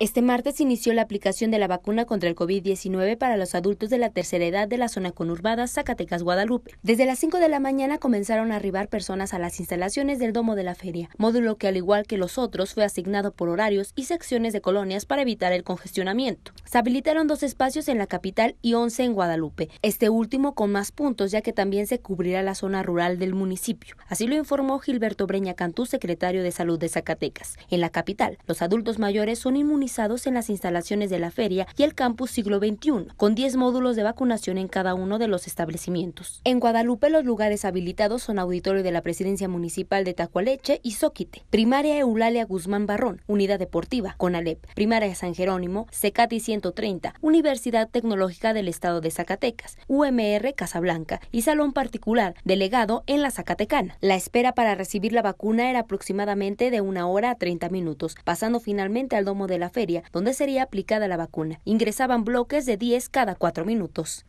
Este martes inició la aplicación de la vacuna contra el COVID-19 para los adultos de la tercera edad de la zona conurbada Zacatecas-Guadalupe. Desde las 5 de la mañana comenzaron a arribar personas a las instalaciones del Domo de la Feria, módulo que al igual que los otros fue asignado por horarios y secciones de colonias para evitar el congestionamiento. Se habilitaron dos espacios en la capital y 11 en Guadalupe, este último con más puntos ya que también se cubrirá la zona rural del municipio. Así lo informó Gilberto Breña Cantú, secretario de Salud de Zacatecas. En la capital, los adultos mayores son inmunizados en las instalaciones de la feria y el campus siglo XXI, con 10 módulos de vacunación en cada uno de los establecimientos. En Guadalupe los lugares habilitados son auditorio de la Presidencia Municipal de Tacualeche y Zóquite, primaria Eulalia Guzmán Barrón, unidad deportiva, CONALEP, primaria San Jerónimo, CECATI 130, Universidad Tecnológica del Estado de Zacatecas, UMR Casablanca y salón particular, delegado en la Zacatecana. La espera para recibir la vacuna era aproximadamente de una hora a 30 minutos, pasando finalmente al domo de la feria donde sería aplicada la vacuna. Ingresaban bloques de 10 cada 4 minutos.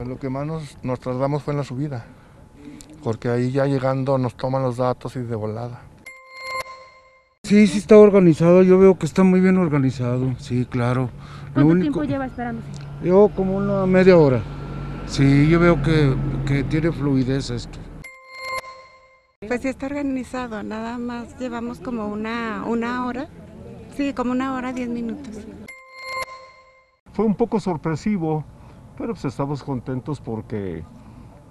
Lo que más nos, nos trasladamos fue en la subida, porque ahí ya llegando nos toman los datos y de volada. Sí, sí está organizado, yo veo que está muy bien organizado, sí, claro. ¿Cuánto tiempo lleva esperándose? Yo como una media hora. Sí, yo veo que, que tiene fluidez esto. Pues sí está organizado, nada más llevamos como una, una hora Sí, como una hora, diez minutos. Fue un poco sorpresivo, pero pues estamos contentos porque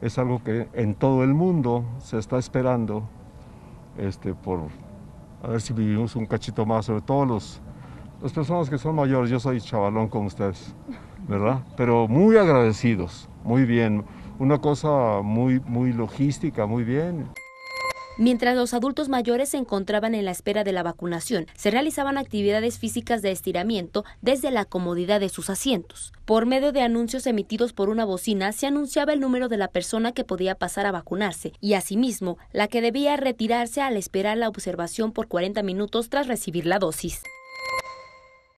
es algo que en todo el mundo se está esperando este, por a ver si vivimos un cachito más, sobre todo los, las personas que son mayores, yo soy chavalón como ustedes, ¿verdad? Pero muy agradecidos, muy bien, una cosa muy, muy logística, muy bien. Mientras los adultos mayores se encontraban en la espera de la vacunación, se realizaban actividades físicas de estiramiento desde la comodidad de sus asientos. Por medio de anuncios emitidos por una bocina se anunciaba el número de la persona que podía pasar a vacunarse y asimismo la que debía retirarse al esperar la observación por 40 minutos tras recibir la dosis.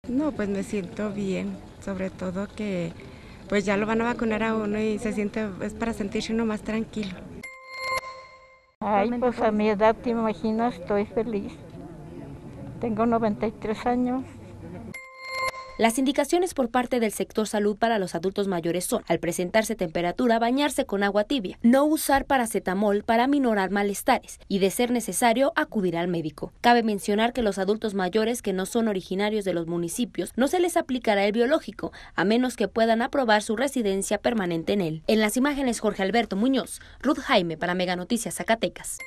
No, pues me siento bien, sobre todo que pues ya lo van a vacunar a uno y se siente es para sentirse uno más tranquilo. Ay, pues a mi edad, te imaginas, estoy feliz. Tengo 93 años. Las indicaciones por parte del sector salud para los adultos mayores son, al presentarse temperatura, bañarse con agua tibia, no usar paracetamol para minorar malestares y, de ser necesario, acudir al médico. Cabe mencionar que los adultos mayores que no son originarios de los municipios no se les aplicará el biológico, a menos que puedan aprobar su residencia permanente en él. En las imágenes Jorge Alberto Muñoz, Ruth Jaime para Meganoticias Zacatecas.